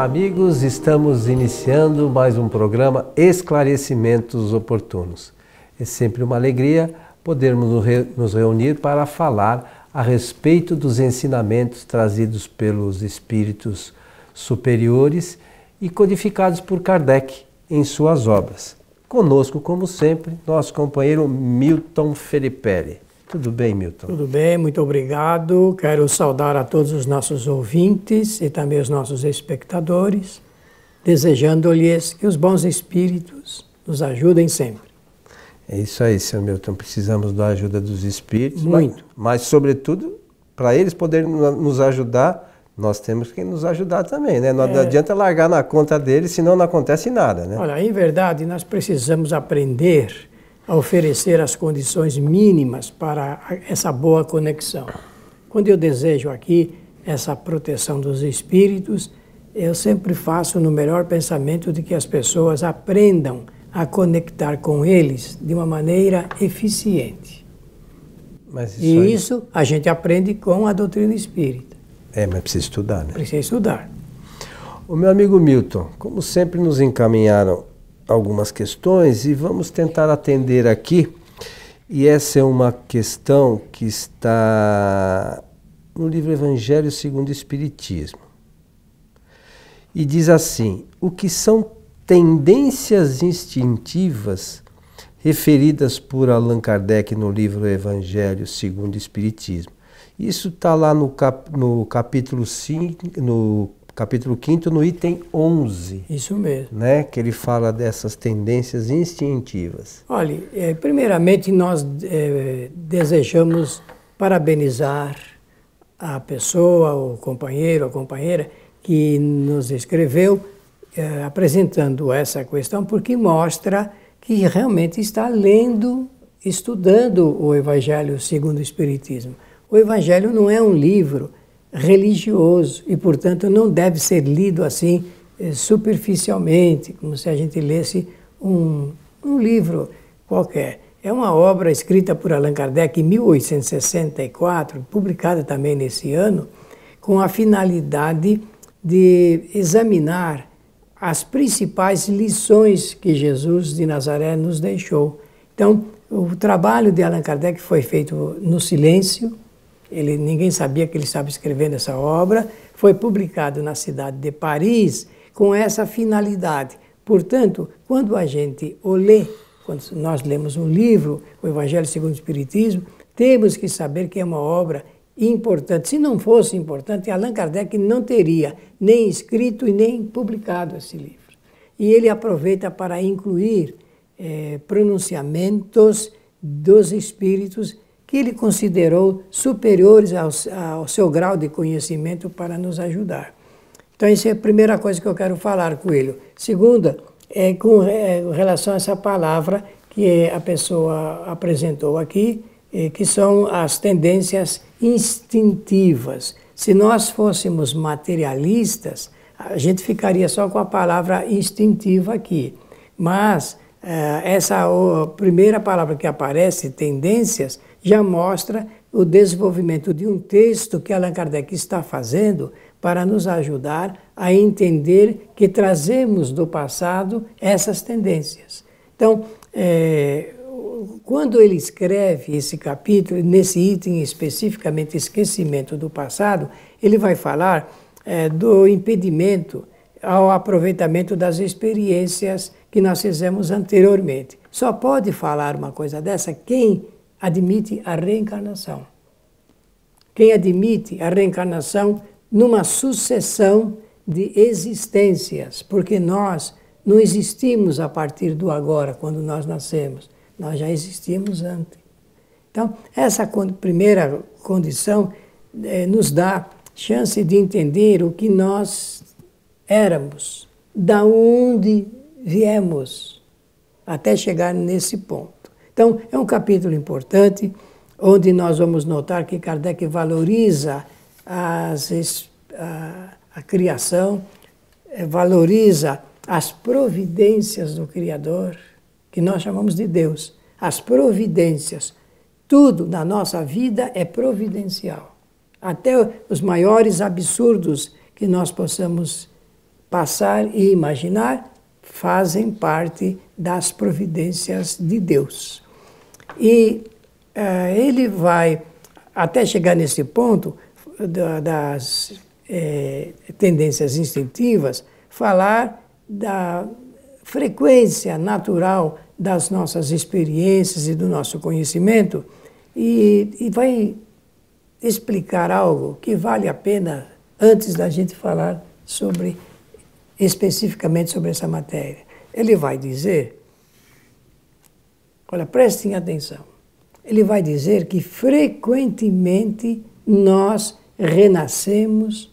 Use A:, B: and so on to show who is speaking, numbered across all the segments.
A: Olá, amigos. Estamos iniciando mais um programa Esclarecimentos Oportunos. É sempre uma alegria podermos nos reunir para falar a respeito dos ensinamentos trazidos pelos espíritos superiores e codificados por Kardec em suas obras. Conosco, como sempre, nosso companheiro Milton Felipe. Tudo bem, Milton?
B: Tudo bem, muito obrigado. Quero saudar a todos os nossos ouvintes e também os nossos espectadores, desejando-lhes que os bons espíritos nos ajudem sempre.
A: É isso aí, seu Milton. Precisamos da ajuda dos espíritos. Muito. Mas, mas sobretudo, para eles poderem nos ajudar, nós temos que nos ajudar também, né? Não é. adianta largar na conta deles, senão não acontece nada, né? Olha,
B: em verdade, nós precisamos aprender a oferecer as condições mínimas para essa boa conexão. Quando eu desejo aqui essa proteção dos espíritos, eu sempre faço no melhor pensamento de que as pessoas aprendam a conectar com eles de uma maneira eficiente.
A: Isso e aí... isso
B: a gente aprende com a doutrina espírita.
A: É, mas precisa estudar, né?
B: Precisa estudar.
A: O meu amigo Milton, como sempre nos encaminharam algumas questões e vamos tentar atender aqui. E essa é uma questão que está no livro Evangelho segundo o Espiritismo. E diz assim: o que são tendências instintivas referidas por Allan Kardec no livro Evangelho segundo o Espiritismo? Isso está lá no, cap, no capítulo 5, no capítulo 5, no item 11. Isso mesmo. Né, que ele fala dessas tendências instintivas.
B: Olha, é, primeiramente nós é, desejamos parabenizar a pessoa, o companheiro, a companheira que nos escreveu é, apresentando essa questão, porque mostra que realmente está lendo, estudando o Evangelho segundo o Espiritismo. O Evangelho não é um livro, religioso e, portanto, não deve ser lido assim eh, superficialmente, como se a gente lesse um, um livro qualquer. É uma obra escrita por Allan Kardec em 1864, publicada também nesse ano, com a finalidade de examinar as principais lições que Jesus de Nazaré nos deixou. Então, o trabalho de Allan Kardec foi feito no silêncio, ele, ninguém sabia que ele estava escrevendo essa obra. Foi publicado na cidade de Paris com essa finalidade. Portanto, quando a gente o lê, quando nós lemos um livro, o Evangelho segundo o Espiritismo, temos que saber que é uma obra importante. Se não fosse importante, Allan Kardec não teria nem escrito e nem publicado esse livro. E ele aproveita para incluir eh, pronunciamentos dos espíritos que ele considerou superiores ao, ao seu grau de conhecimento para nos ajudar. Então, essa é a primeira coisa que eu quero falar com ele. Segunda, é com é, relação a essa palavra que a pessoa apresentou aqui, eh, que são as tendências instintivas. Se nós fôssemos materialistas, a gente ficaria só com a palavra instintiva aqui. Mas eh, essa primeira palavra que aparece, tendências, já mostra o desenvolvimento de um texto que Allan Kardec está fazendo para nos ajudar a entender que trazemos do passado essas tendências. Então, é, quando ele escreve esse capítulo, nesse item especificamente esquecimento do passado, ele vai falar é, do impedimento ao aproveitamento das experiências que nós fizemos anteriormente. Só pode falar uma coisa dessa quem admite a reencarnação. Quem admite a reencarnação numa sucessão de existências, porque nós não existimos a partir do agora, quando nós nascemos, nós já existimos antes. Então, essa primeira condição eh, nos dá chance de entender o que nós éramos, da onde viemos, até chegar nesse ponto. Então, é um capítulo importante, onde nós vamos notar que Kardec valoriza as, a, a criação, eh, valoriza as providências do Criador, que nós chamamos de Deus. As providências. Tudo na nossa vida é providencial. Até os maiores absurdos que nós possamos passar e imaginar fazem parte das providências de Deus. E uh, ele vai, até chegar nesse ponto da, das eh, tendências instintivas, falar da frequência natural das nossas experiências e do nosso conhecimento, e, e vai explicar algo que vale a pena antes da gente falar sobre especificamente sobre essa matéria. Ele vai dizer, olha, prestem atenção, ele vai dizer que frequentemente nós renascemos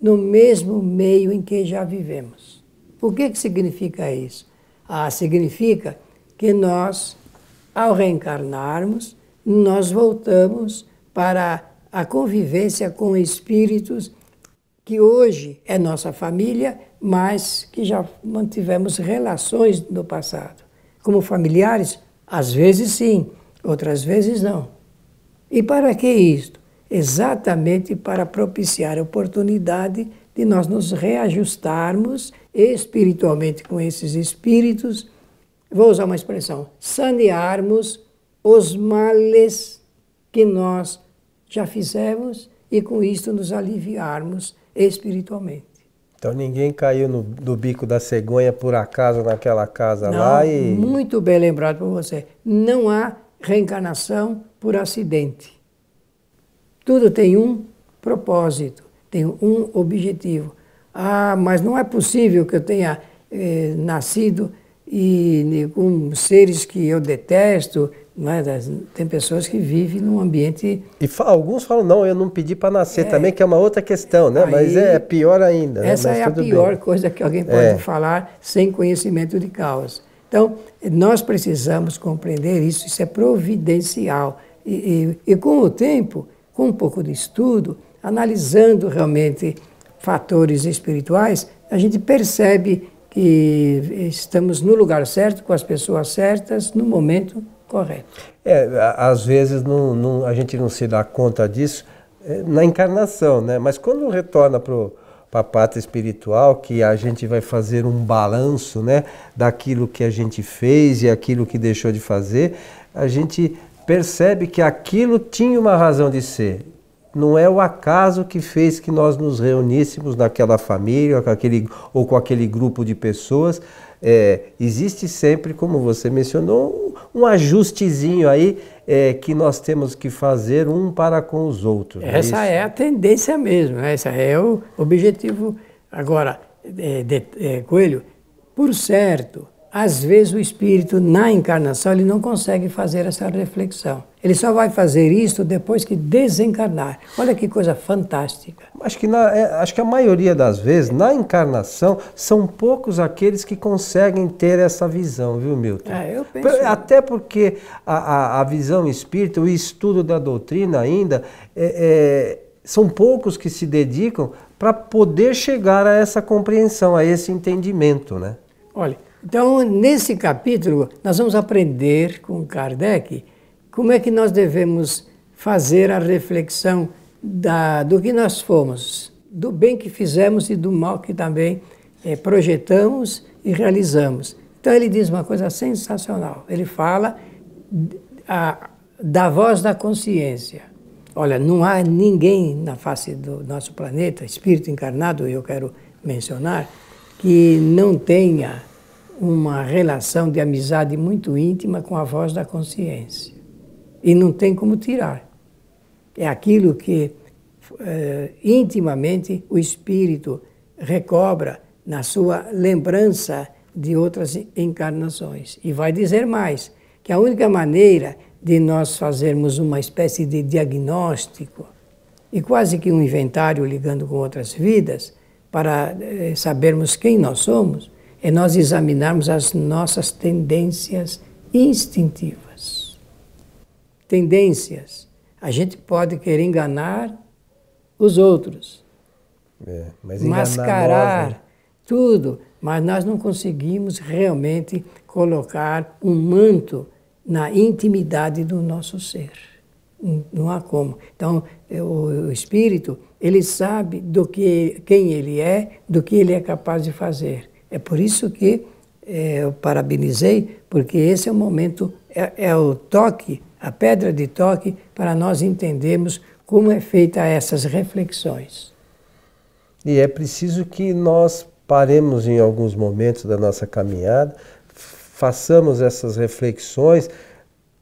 B: no mesmo meio em que já vivemos. O que, que significa isso? Ah, significa que nós, ao reencarnarmos, nós voltamos para a convivência com espíritos que hoje é nossa família, mas que já mantivemos relações no passado. Como familiares, às vezes sim, outras vezes não. E para que isto? Exatamente para propiciar a oportunidade de nós nos reajustarmos espiritualmente com esses espíritos, vou usar uma expressão, sanearmos os males que nós já fizemos e com isto nos aliviarmos espiritualmente.
A: Então ninguém caiu no, bico da cegonha por acaso naquela casa não, lá e.
B: Muito bem lembrado por você. Não há reencarnação por acidente. Tudo tem um propósito, tem um objetivo. Ah, mas não é possível que eu tenha eh, nascido e com seres que eu detesto, é? Tem pessoas que vivem num ambiente. E fa alguns falam, não, eu não pedi para nascer é, também,
A: que é uma outra questão, né? Aí, mas é pior ainda. Né, essa né? é a pior bem.
B: coisa que alguém pode é. falar sem conhecimento de causa. Então, nós precisamos compreender isso, isso é providencial. E, e, e com o tempo, com um pouco de estudo, analisando realmente fatores espirituais, a gente percebe que estamos no lugar certo, com as pessoas certas, no momento Correto.
A: É, às vezes não, não, a gente não se dá conta disso é, na encarnação, né? Mas quando retorna para a pátria espiritual, que a gente vai fazer um balanço, né, daquilo que a gente fez e aquilo que deixou de fazer, a gente percebe que aquilo tinha uma razão de ser. Não é o acaso que fez que nós nos reuníssemos naquela família ou com aquele, ou com aquele grupo de pessoas. É, existe sempre, como você mencionou, um ajustezinho aí é, que nós temos que fazer um para com os outros. É Essa
B: é, é a tendência mesmo, né? esse é o objetivo. Agora, é, de, é, Coelho, por certo, às vezes o espírito na encarnação ele não consegue fazer essa reflexão. Ele só vai fazer isso depois que desencarnar. Olha que coisa fantástica.
A: Acho que, na, é, acho que a maioria das vezes, na encarnação, são poucos aqueles que conseguem ter essa visão, viu, Milton? É, eu penso... Até porque a, a, a visão espírita, o estudo da doutrina ainda, é, é são poucos que se dedicam para poder chegar a essa compreensão, a esse entendimento, né?
B: Olha, então, nesse capítulo, nós vamos aprender com Kardec como é que nós devemos fazer a reflexão da, do que nós fomos, do bem que fizemos e do mal que também é, projetamos e realizamos. Então, ele diz uma coisa sensacional. Ele fala a, da voz da consciência. Olha, não há ninguém na face do nosso planeta, espírito encarnado, eu quero mencionar, que não tenha uma relação de amizade muito íntima com a voz da consciência. E não tem como tirar. É aquilo que eh, intimamente o espírito recobra na sua lembrança de outras encarnações. E vai dizer mais: que a única maneira de nós fazermos uma espécie de diagnóstico e quase que um inventário ligando com outras vidas para eh, sabermos quem nós somos é nós examinarmos as nossas tendências instintivas. Tendências. A gente pode querer enganar os outros, é, mascarar nós, né? tudo, mas nós não conseguimos realmente colocar um manto na intimidade do nosso ser. Hum, não há como. Então, é, o espírito, ele sabe do que quem ele é, do que ele é capaz de fazer. É por isso que é, eu parabenizei, porque esse é o momento, é, é o toque, a pedra de toque, para nós entendermos como é feita essas reflexões.
A: E é preciso que nós paremos em alguns momentos da nossa caminhada, façamos essas reflexões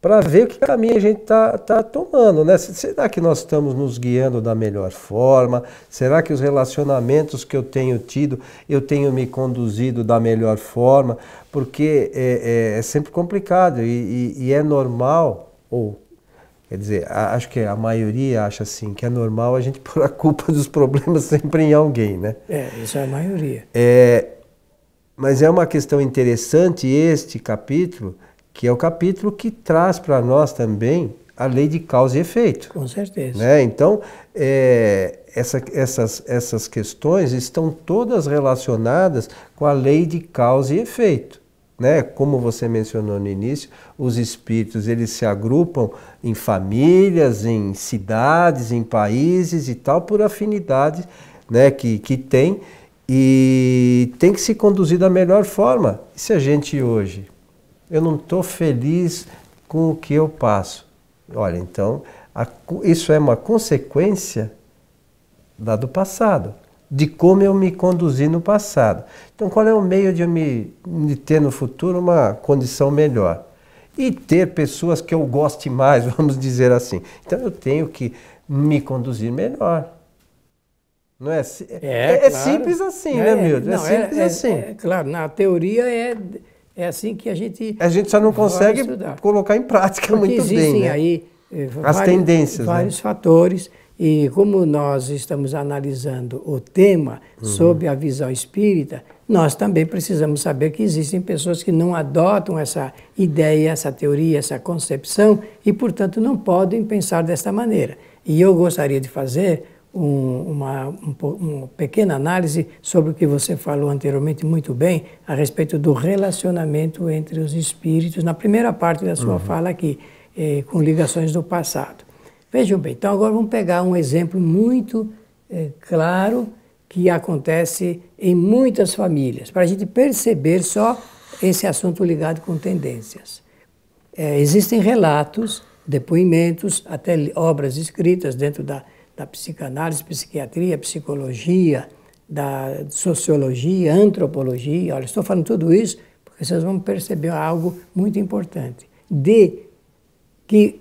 A: para ver que caminho a gente está tá tomando, né? Será que nós estamos nos guiando da melhor forma? Será que os relacionamentos que eu tenho tido, eu tenho me conduzido da melhor forma? Porque é, é, é sempre complicado e, e, e, é normal, ou quer dizer, a, acho que a maioria acha assim, que é normal a gente pôr a culpa dos problemas sempre em alguém, né?
B: É, isso é a maioria.
A: É, mas é uma questão interessante este capítulo que é o capítulo que traz para nós também a lei de causa e efeito. Com certeza. Né? Então, é, essa, essas, essas questões estão todas relacionadas com a lei de causa e efeito. Né? Como você mencionou no início, os espíritos eles se agrupam em famílias, em cidades, em países e tal, por afinidades né, que, que tem e tem que se conduzir da melhor forma. E se a gente hoje eu não estou feliz com o que eu passo. Olha, então, a, isso é uma consequência da do passado, de como eu me conduzi no passado. Então, qual é o meio de eu me, de ter no futuro uma condição melhor? E ter pessoas que eu goste mais, vamos dizer assim. Então, eu tenho que me conduzir melhor. Não é? É, é, é claro. simples assim, né, é, Milton? É, não, é, simples é, assim.
B: claro, na teoria é é assim que a gente. A gente só não consegue colocar em prática Porque muito existem bem. Existem né? aí eh, as vários, tendências. Né? Vários né? fatores. E como nós estamos analisando o tema uhum. sob a visão espírita, nós também precisamos saber que existem pessoas que não adotam essa ideia, essa teoria, essa concepção e, portanto, não podem pensar desta maneira. E eu gostaria de fazer um, uma, um, uma pequena análise sobre o que você falou anteriormente muito bem a respeito do relacionamento entre os espíritos na primeira parte da sua uhum. fala aqui, eh, com ligações do passado. Vejam bem, então agora vamos pegar um exemplo muito eh, claro que acontece em muitas famílias, para a gente perceber só esse assunto ligado com tendências. Eh, existem relatos, depoimentos, até obras escritas dentro da da psicanálise, psiquiatria, psicologia, da sociologia, antropologia. Olha, estou falando tudo isso porque vocês vão perceber algo muito importante. De que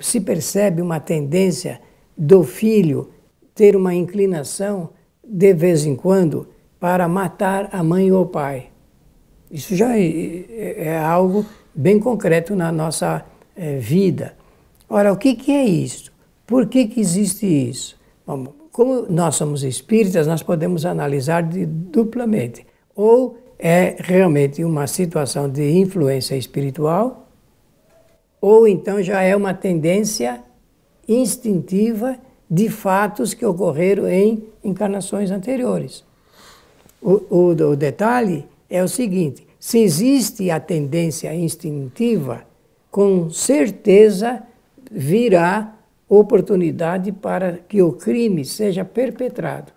B: se percebe uma tendência do filho ter uma inclinação de vez em quando para matar a mãe ou o pai. Isso já é, é, é algo bem concreto na nossa é, vida. Ora, o que, que é isso? Por que, que existe isso? Bom, como nós somos espíritas, nós podemos analisar duplamente. Ou é realmente uma situação de influência espiritual, ou então já é uma tendência instintiva de fatos que ocorreram em encarnações anteriores. O, o, o, detalhe é o seguinte: se existe a tendência instintiva, com certeza virá oportunidade para que o crime seja perpetrado.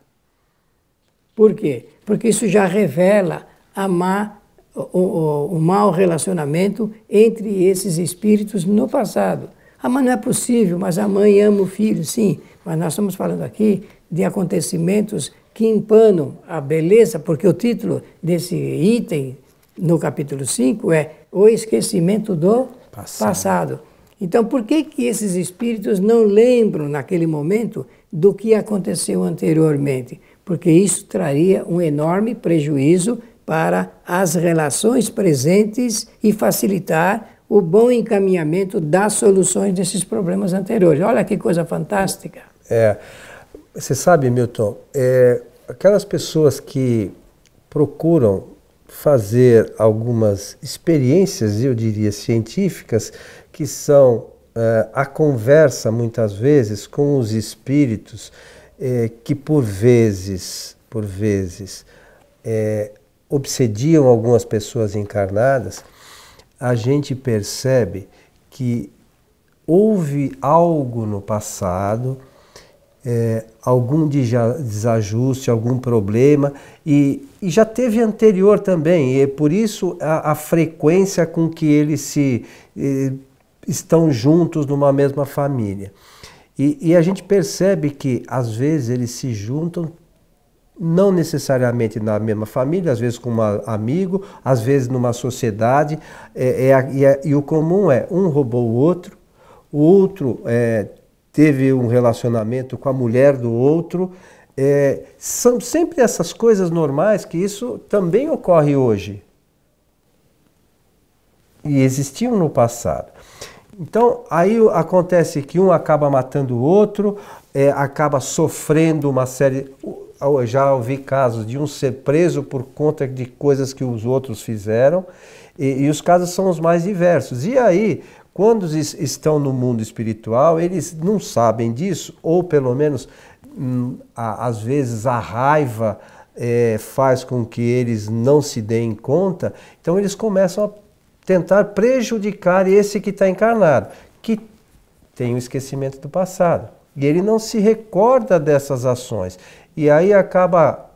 B: Por quê? Porque isso já revela a má, o, o, o mau relacionamento entre esses espíritos no passado. Ah, mas não é possível, mas a mãe ama o filho, sim. Mas nós estamos falando aqui de acontecimentos que empanam a beleza, porque o título desse item no capítulo 5 é O Esquecimento do Passado. passado. Então, por que, que esses espíritos não lembram naquele momento do que aconteceu anteriormente? Porque isso traria um enorme prejuízo para as relações presentes e facilitar o bom encaminhamento das soluções desses problemas anteriores. Olha que coisa fantástica.
A: É, você sabe, Milton, é, aquelas pessoas que procuram fazer algumas experiências, eu diria científicas, que são uh, a conversa, muitas vezes, com os espíritos eh, que, por vezes, por vezes, eh, obsediam algumas pessoas encarnadas, a gente percebe que houve algo no passado, algum desajuste, algum problema, e, e, já teve anterior também, e por isso a, a frequência com que ele se eh, estão juntos numa mesma família. E, e, a gente percebe que, às vezes, eles se juntam, não necessariamente na mesma família, às vezes com um amigo, às vezes numa sociedade. É, é, é, e o comum é um roubou o outro, o outro é, teve um relacionamento com a mulher do outro. É, são sempre essas coisas normais que isso também ocorre hoje. E existiam no passado. Então aí acontece que um acaba matando o outro, é, acaba sofrendo uma série. Eu já ouvi casos de um ser preso por conta de coisas que os outros fizeram, e, e os casos são os mais diversos. E aí, quando estão no mundo espiritual, eles não sabem disso, ou pelo menos hum, às vezes a raiva é, faz com que eles não se deem conta, então eles começam a tentar prejudicar esse que está encarnado, que tem o esquecimento do passado. E ele não se recorda dessas ações. E aí acaba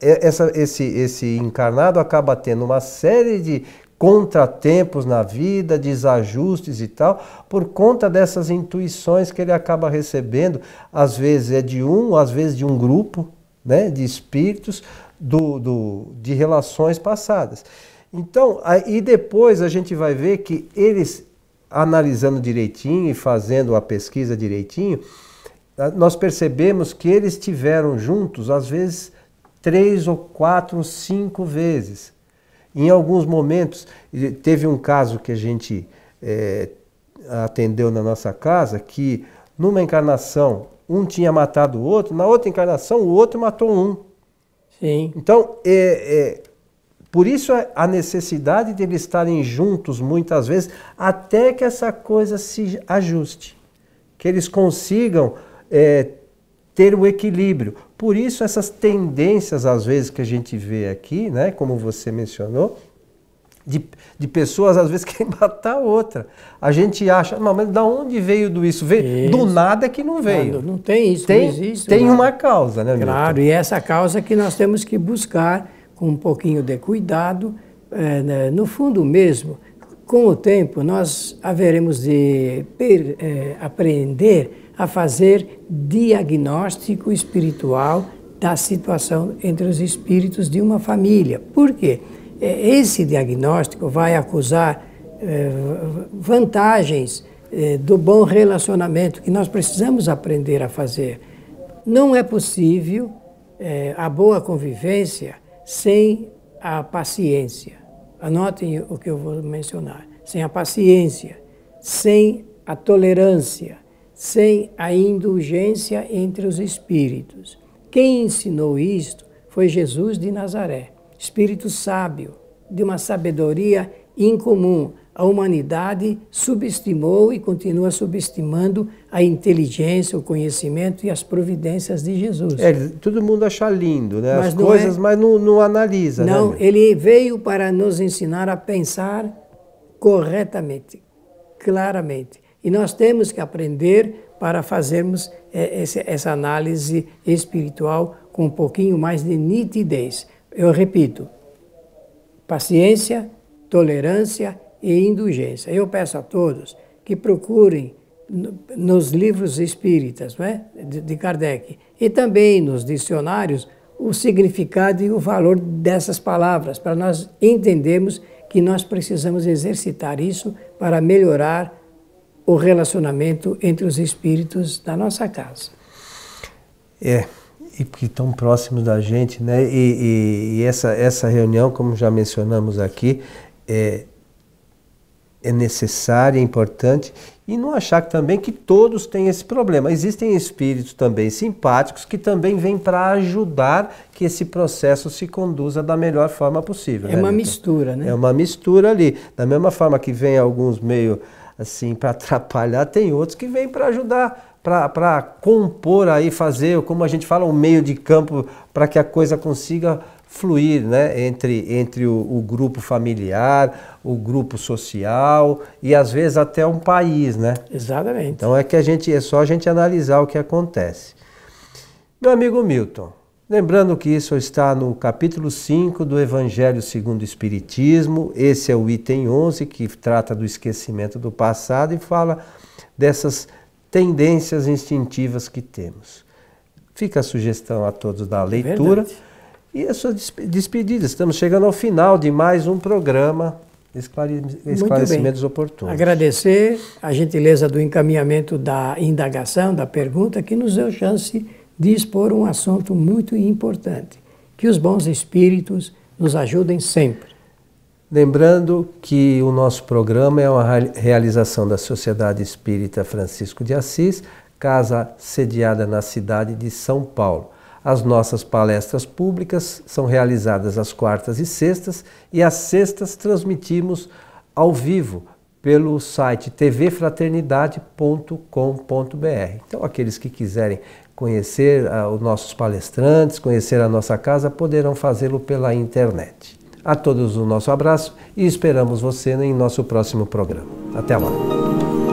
A: essa, esse, esse encarnado acaba tendo uma série de contratempos na vida, desajustes e tal, por conta dessas intuições que ele acaba recebendo, às vezes é de um, às vezes de um grupo né, de espíritos do, do, de relações passadas. Então, aí depois a gente vai ver que eles analisando direitinho e fazendo a pesquisa direitinho, nós percebemos que eles tiveram juntos, às vezes, três ou quatro, cinco vezes. Em alguns momentos, teve um caso que a gente é, atendeu na nossa casa, que numa encarnação um tinha matado o outro, na outra encarnação o outro matou um. Sim. Então, é, é por isso é a necessidade de eles estarem juntos muitas vezes, até que essa coisa se ajuste, que eles consigam é, ter o equilíbrio. Por isso essas tendências às vezes que a gente vê aqui, né, como você mencionou, de, de pessoas às vezes querem matar outra. A gente acha,
B: mas da onde veio do isso? Veio isso. do nada que não veio. Não, não tem isso, tem, não existe. Tem né? uma causa, né? Milton? Claro, e essa causa que nós temos que buscar com um pouquinho de cuidado, é, né, no fundo mesmo, com o tempo nós haveremos de per, é, aprender a fazer diagnóstico espiritual da situação entre os espíritos de uma família. Por quê? É, esse diagnóstico vai acusar é, vantagens é, do bom relacionamento que nós precisamos aprender a fazer. Não é possível é, a boa convivência sem a paciência. Anotem o que eu vou mencionar. Sem a paciência, sem a tolerância, sem a indulgência entre os espíritos. Quem ensinou isto foi Jesus de Nazaré, espírito sábio, de uma sabedoria incomum, a humanidade subestimou e continua subestimando a inteligência, o conhecimento e as providências de Jesus. É,
A: todo mundo acha lindo, né? as coisas, é...
B: mas não, não, analisa. Né, não, né? ele veio para nos ensinar a pensar corretamente, claramente. E nós temos que aprender para fazermos é, essa análise espiritual com um pouquinho mais de nitidez. Eu repito: paciência, tolerância e indulgência. Eu peço a todos que procurem nos livros espíritas né, de Kardec e também nos dicionários o significado e o valor dessas palavras, para nós entendermos que nós precisamos exercitar isso para melhorar o relacionamento entre os espíritos da nossa casa.
A: É, e porque estão próximos da gente, né? E, e, e essa, essa reunião, como já mencionamos aqui, é, é necessária, é importante, e não achar também que todos têm esse problema. Existem espíritos também simpáticos que também vêm para ajudar que esse processo se conduza da melhor forma possível. É né, uma
B: mistura, né? É
A: uma mistura ali. Da mesma forma que vem alguns meio assim para atrapalhar, tem outros que vêm para ajudar, para compor aí, fazer, como a gente fala, um meio de campo para que a coisa consiga fluir né, entre, entre o, o, grupo familiar, o grupo social e às vezes até um país, né? Exatamente. Então é que a gente é só a gente analisar o que acontece. Meu amigo Milton, lembrando que isso está no capítulo 5 do Evangelho segundo o Espiritismo, esse é o item 11 que trata do esquecimento do passado e fala dessas tendências instintivas que temos. Fica a sugestão a todos da leitura. Verdade e as suas despedidas. Estamos chegando ao final de
B: mais um programa Esclare... Esclarecimentos Oportunos. Agradecer a gentileza do encaminhamento da indagação, da pergunta, que nos deu chance de expor um assunto muito importante. Que os bons espíritos nos ajudem sempre.
A: Lembrando que o nosso programa é uma realização da Sociedade Espírita Francisco de Assis, casa sediada na cidade de São Paulo. As nossas palestras públicas são realizadas às quartas e sextas e às sextas transmitimos ao vivo pelo site tvfraternidade.com.br. Então, aqueles que quiserem conhecer uh, os nossos palestrantes, conhecer a nossa casa, poderão fazê-lo pela internet. A todos o nosso abraço e esperamos você em nosso próximo programa. Até lá!